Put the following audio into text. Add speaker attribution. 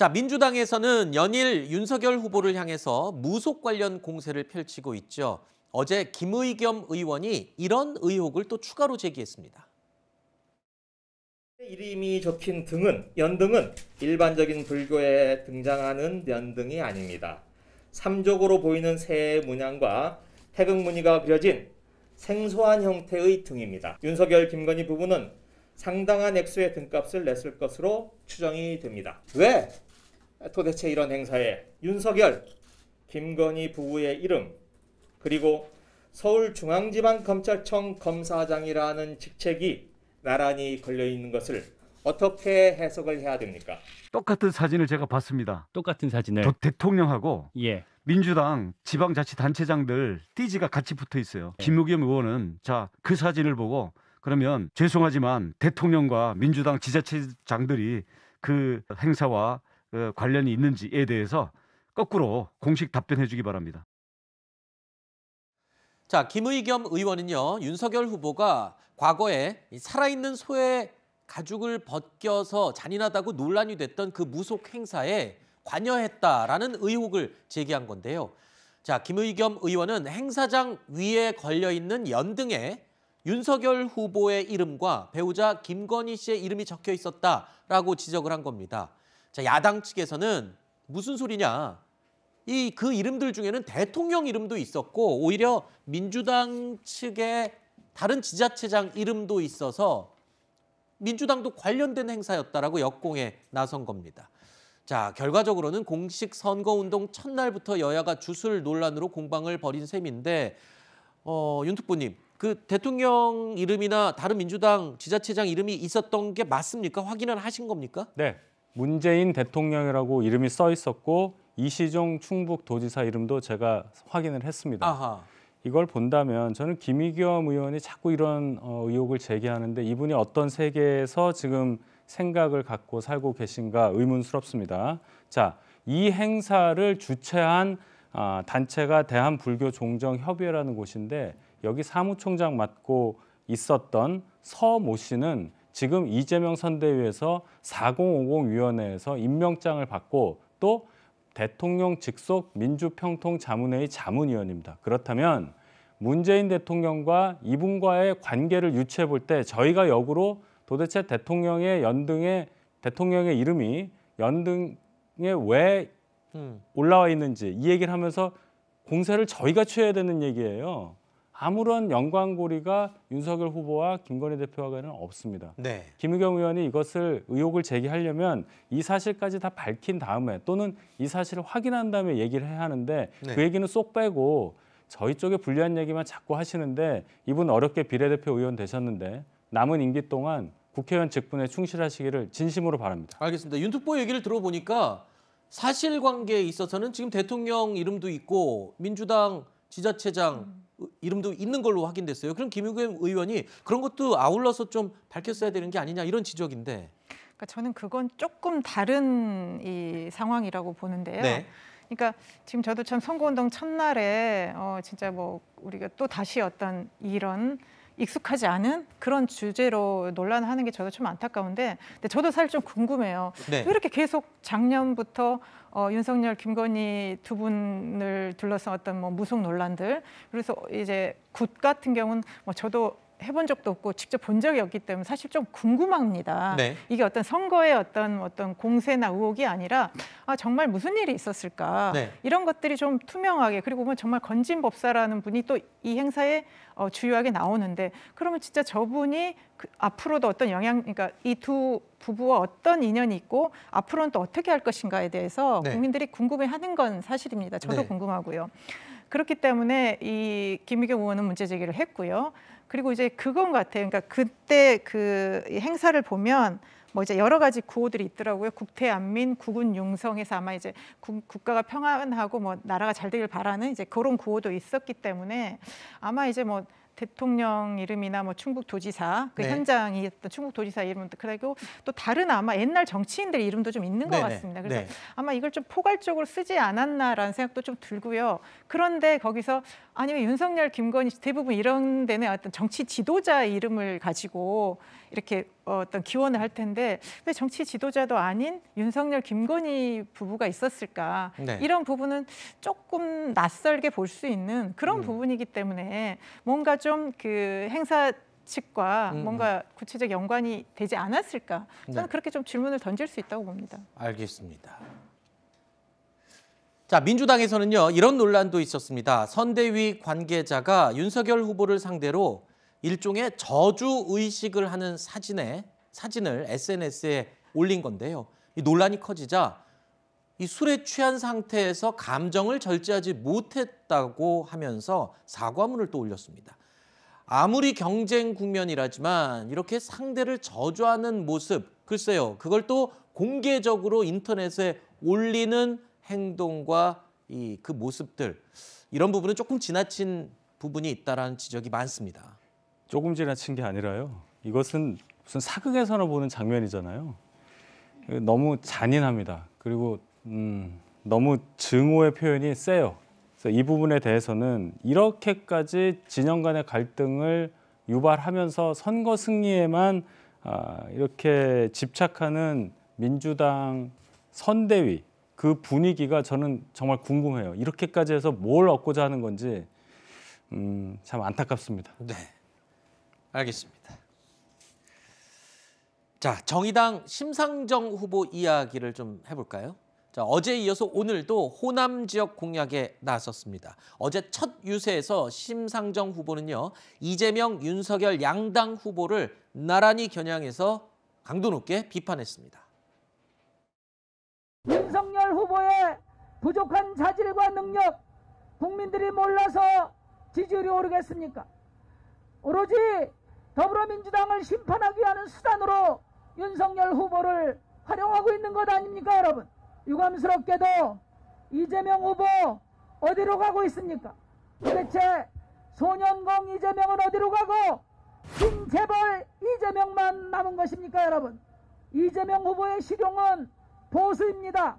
Speaker 1: 자, 민주당에서는 연일 윤석열 후보를 향해서 무속 관련 공세를 펼치고 있죠. 어제 김의겸 의원이 이런 의혹을 또 추가로 제기했습니다. 이름이 적힌 등은 연등은 일반적인 불교에 등장하는 연등이 아닙니다. 삼족으로 보이는 새의 문양과 태극 무늬가 그려진 생소한 형태의 등입니다. 윤석열 김건희 부부는 상당한 액수의 등값을 냈을 것으로 추정이 됩니다. 왜 도대체 이런 행사에 윤석열, 김건희 부부의 이름, 그리고 서울중앙지방검찰청 검사장이라는 직책이 나란히 걸려있는 것을 어떻게 해석을 해야 됩니까?
Speaker 2: 똑같은 사진을 제가 봤습니다. 똑같은 사진을 대통령하고 예. 민주당 지방자치단체장들 띠지가 같이 붙어 있어요. 예. 김우겸 의원은 자그 사진을 보고 그러면 죄송하지만 대통령과 민주당 지자체장들이 그 행사와 어, 관련이 있는지에 대해서 거꾸로 공식 답변해 주기 바랍니다.
Speaker 1: 자, 김의 겸 의원은요. 윤석열 후보가 과거에 살아있는 소의 가죽을 벗겨서 잔인하다고 논란이 됐던 그 무속 행사에 관여했다라는 의혹을 제기한 건데요. 자, 김의 겸 의원은 행사장 위에 걸려 있는 연등에 윤석열 후보의 이름과 배우자 김건희 씨의 이름이 적혀 있었다라고 지적을 한 겁니다. 자, 야당 측에서는 무슨 소리냐. 이 그 이름들 중에는 대통령 이름도 있었고 오히려 민주당 측의 다른 지자체장 이름도 있어서 민주당도 관련된 행사였다라고 역공에 나선 겁니다. 자, 결과적으로는 공식 선거운동 첫날부터 여야가 주술 논란으로 공방을 벌인 셈인데 어, 윤특보님, 그 대통령 이름이나 다른 민주당 지자체장 이름이 있었던 게 맞습니까? 확인을 하신 겁니까?
Speaker 2: 네, 문재인 대통령이라고 이름이 써 있었고 이시종 충북도지사 이름도 제가 확인을 했습니다. 아하. 이걸 본다면 저는 김의겸 의원이 자꾸 이런 어, 의혹을 제기하는데 이분이 어떤 세계에서 지금 생각을 갖고 살고 계신가 의문스럽습니다. 자, 이 행사를 주최한 아, 단체가 대한불교종정협의회라는 곳인데 여기 사무총장 맡고 있었던 서모 씨는 지금 이재명 선대위에서 4050 위원회에서 임명장을 받고 또 대통령 직속 민주평통 자문회의 자문위원입니다. 그렇다면 문재인 대통령과 이분과의 관계를 유추해 볼 때 저희가 역으로 도대체 대통령의 연등에 대통령의 이름이 연등에 왜 음. 올라와 있는지 이 얘기를 하면서 공세를 저희가 취해야 되는 얘기예요. 아무런 연관고리가 윤석열 후보와 김건희 대표와는 없습니다. 네. 김의겸 의원이 이것을 의혹을 제기하려면 이 사실까지 다 밝힌 다음에 또는 이 사실을 확인한 다음에 얘기를 해야 하는데 네. 그 얘기는 쏙 빼고 저희 쪽에 불리한 얘기만 자꾸 하시는데 이분 어렵게 비례대표 의원 되셨는데 남은 임기 동안 국회의원 직분에 충실하시기를 진심으로 바랍니다.
Speaker 1: 알겠습니다. 윤특보 얘기를 들어보니까 사실관계에 있어서는 지금 대통령 이름도 있고 민주당 지자체장 음. 이름도 있는 걸로 확인됐어요. 그럼 김우겸 의원이 그런 것도 아울러서 좀 밝혔어야 되는 게 아니냐 이런 지적인데.
Speaker 3: 그러니까 저는 그건 조금 다른 이 상황이라고 보는데요. 네. 그러니까 지금 저도 참 선거운동 첫날에 어 진짜 뭐 우리가 또 다시 어떤 이런 익숙하지 않은 그런 주제로 논란하는 게 저도 참 안타까운데 근데 저도 사실 좀 궁금해요. 네. 왜 이렇게 계속 작년부터 어, 윤석열, 김건희 두 분을 둘러싼 어떤 뭐 무속 논란들 그래서 이제 굿 같은 경우는 뭐 저도 해본 적도 없고 직접 본 적이 없기 때문에 사실 좀 궁금합니다. 네. 이게 어떤 선거의 어떤 어떤 공세나 의혹이 아니라 아 정말 무슨 일이 있었을까 네. 이런 것들이 좀 투명하게 그리고 보면 정말 건진 법사라는 분이 또 이 행사에 어, 주요하게 나오는데 그러면 진짜 저분이 그 앞으로도 어떤 영향 그러니까 이 두 부부와 어떤 인연이 있고 앞으로는 또 어떻게 할 것인가에 대해서 네. 국민들이 궁금해하는 건 사실입니다. 저도 네. 궁금하고요. 그렇기 때문에 이 김미경 의원은 문제 제기를 했고요. 그리고 이제 그건 같아요. 그러니까 그때 그 행사를 보면 뭐 이제 여러 가지 구호들이 있더라고요. 국태안민, 국운 융성에서 아마 이제 국, 가가 평안하고 뭐 나라가 잘 되길 바라는 이제 그런 구호도 있었기 때문에 아마 이제 뭐 대통령 이름이나 뭐 충북 도지사 그 네. 현장이 했던 충북 도지사 이름도 그리고 또 다른 아마 옛날 정치인들 이름도 좀 있는 네네. 같습니다. 그래서 네. 아마 이걸 좀 포괄적으로 쓰지 않았나라는 생각도 좀 들고요. 그런데 거기서 아니면 윤석열, 김건희 대부분 이런 데는 어떤 정치 지도자 이름을 가지고 이렇게 어, 어떤 기원을 할 텐데 왜 정치 지도자도 아닌 윤석열, 김건희 부부가 있었을까 네. 이런 부분은 조금 낯설게 볼 수 있는 그런 음. 부분이기 때문에 뭔가 좀 그 행사 측과 음, 음. 뭔가 구체적 연관이 되지 않았을까 저는 네. 그렇게 좀 질문을 던질 수 있다고 봅니다.
Speaker 1: 알겠습니다. 자 민주당에서는요 이런 논란도 있었습니다. 선대위 관계자가 윤석열 후보를 상대로 일종의 저주 의식을 하는 사진에 사진을 SNS에 올린 건데요. 이 논란이 커지자 이 술에 취한 상태에서 감정을 절제하지 못했다고 하면서 사과문을 또 올렸습니다. 아무리 경쟁 국면이라지만 이렇게 상대를 저주하는 모습, 글쎄요, 그걸 또 공개적으로 인터넷에 올리는 행동과 이 그 모습들 이런 부분은 조금 지나친 부분이 있다라는 지적이 많습니다.
Speaker 2: 조금 지나친 게 아니라요. 이것은 무슨 사극에서나 보는 장면이잖아요. 너무 잔인합니다. 그리고 음, 너무 증오의 표현이 세요. 그래서 이 부분에 대해서는 이렇게까지 진영 간의 갈등을 유발하면서 선거 승리에만 아, 이렇게 집착하는 민주당 선대위 그 분위기가 저는 정말 궁금해요. 이렇게까지 해서 뭘 얻고자 하는 건지 음, 참 안타깝습니다. 네. 알겠습니다.
Speaker 1: 자, 정의당 심상정 후보 이야기를 좀 해볼까요? 자, 어제 이어서 오늘도 호남 지역 공약에 나섰습니다. 어제 첫 유세에서 심상정 후보는요. 이재명, 윤석열 양당 후보를 나란히 겨냥해서 강도 높게 비판했습니다.
Speaker 3: 윤석열 후보의 부족한 자질과 능력, 국민들이 몰라서 지지율이 오르겠습니까? 오로지 더불어민주당을 심판하기 위한 수단으로 윤석열 후보를 활용하고 있는 것 아닙니까 여러분 유감스럽게도 이재명 후보 어디로 가고 있습니까 도대체 소년공 이재명은 어디로 가고 신재벌 이재명만 남은 것입니까 여러분 이재명 후보의 실용은 보수입니다